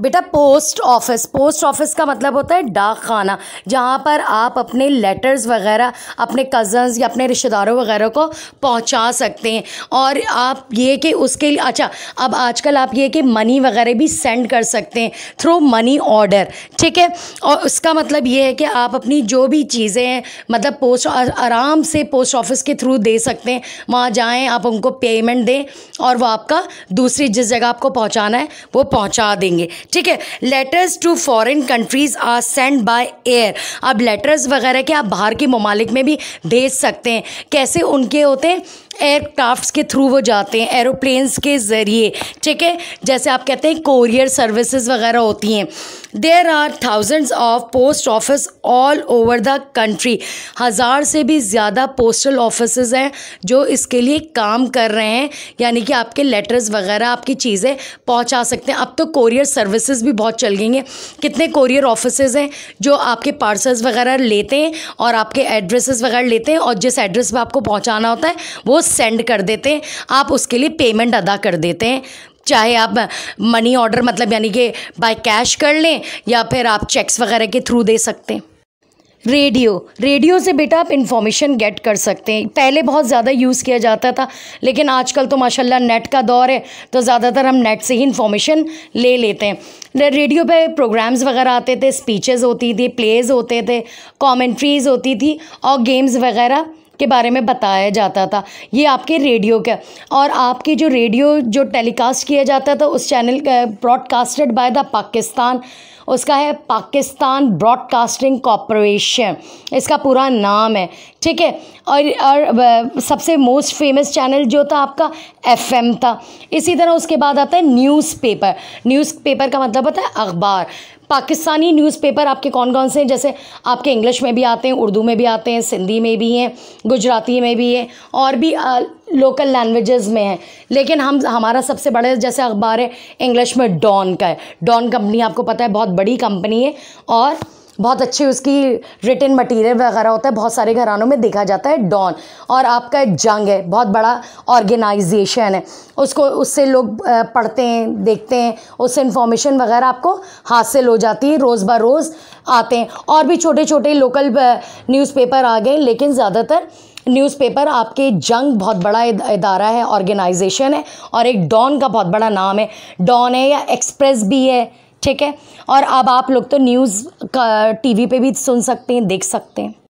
बेटा post office post office का मतलब होता है डाक खाना जहाँ पर आप अपने लेटर्स वगैरह अपने कज़न्स या अपने रिश्तेदारों वगैरह को पहुँचा सकते हैं और आप ये कि उसके लिए अच्छा अब आजकल आप ये कि मनी वगैरह भी सेंड कर सकते हैं थ्रू मनी ऑर्डर ठीक है और उसका मतलब ये है कि आप अपनी जो भी चीज़ें हैं मतलब पोस्ट आराम से पोस्ट ऑफिस के थ्रू दे सकते हैं वहाँ जाएँ आप उनको पेमेंट दें और वो आपका दूसरी जिस जगह आपको पहुँचाना है वो पहुँचा देंगे ठीक है letters to foreign countries are send by air अब लेटर्स वगैरह के आप बाहर के ममालिक में भी भेज सकते हैं कैसे उनके होते हैं एयरक्राफ्ट्स के थ्रू वो जाते हैं एरोप्लेन्स के ज़रिए ठीक है जैसे आप कहते हैं कोरियर सर्विसेज वगैरह होती हैं there are thousands of post office all over the country हज़ार से भी ज़्यादा पोस्टल ऑफिस हैं जो इसके लिए काम कर रहे हैं यानी कि आपके लेटर्स वगैरह आपकी चीज़ें पहुँचा सकते हैं अब तो कोरियर सर्विसज़ भी बहुत चल गई हैं कितने कोरियर ऑफिस हैं जो आपके पार्सल्स वगैरह लेते हैं और आपके एड्रेसेस वगैरह लेते हैं और जिस एड्रेस पर आपको पहुँचाना होता है वो सेंड कर देते हैं आप उसके लिए पेमेंट अदा कर देते हैं चाहे आप मनी ऑर्डर मतलब यानी कि बाय कैश कर लें या फिर आप चेक्स वगैरह के थ्रू दे सकते हैं रेडियो रेडियो से बेटा आप इन्फॉर्मेशन गेट कर सकते हैं पहले बहुत ज़्यादा यूज़ किया जाता था लेकिन आजकल तो माशाल्लाह नेट का दौर है तो ज़्यादातर हम नेट से ही इन्फॉर्मेशन ले लेते हैं रेडियो पे प्रोग्राम्स वगैरह आते थे स्पीचेस होती थी प्लेज होते थे कमेंट्रीज होती थी और गेम्स वगैरह के बारे में बताया जाता था ये आपके रेडियो का और आपकी जो रेडियो जो टेलीकास्ट किया जाता था उस चैनल का ब्रॉडकास्टेड बाय द पाकिस्तान उसका है पाकिस्तान ब्रॉडकास्टिंग कॉरपोरेशन इसका पूरा नाम है ठीक है और और सबसे मोस्ट फेमस चैनल जो था आपका एफएम था इसी तरह उसके बाद आता है न्यूज़पेपर न्यूज़पेपर का मतलब होता है अखबार पाकिस्तानी न्यूज़पेपर आपके कौन कौन से हैं जैसे आपके इंग्लिश में भी आते हैं उर्दू में भी आते हैं सिंधी में भी हैं गुजराती में भी हैं और भी आ, लोकल लैंग्वेजेस में है लेकिन हम हमारा सबसे बड़ा जैसे अखबार है इंग्लिश में डॉन का है डॉन कंपनी आपको पता है बहुत बड़ी कंपनी है और बहुत अच्छी उसकी रिटर्न मटेरियल वगैरह होता है बहुत सारे घरानों में देखा जाता है डॉन और आपका एक जंग है बहुत बड़ा ऑर्गेनाइजेशन है उसको उससे लोग पढ़ते हैं देखते हैं उससे इंफॉर्मेशन वगैरह आपको हासिल हो जाती है रोज़ बर रोज़ आते हैं और भी छोटे छोटे लोकल न्यूज़पेपर आ गए लेकिन ज़्यादातर न्यूज़पेपर आपके जंग बहुत बड़ा इदारा है ऑर्गेनाइजेशन है और एक डॉन का बहुत बड़ा नाम है डॉन है या एक्सप्रेस भी है ठीक है और अब आप लोग तो न्यूज़ का टीवी पे भी सुन सकते हैं देख सकते हैं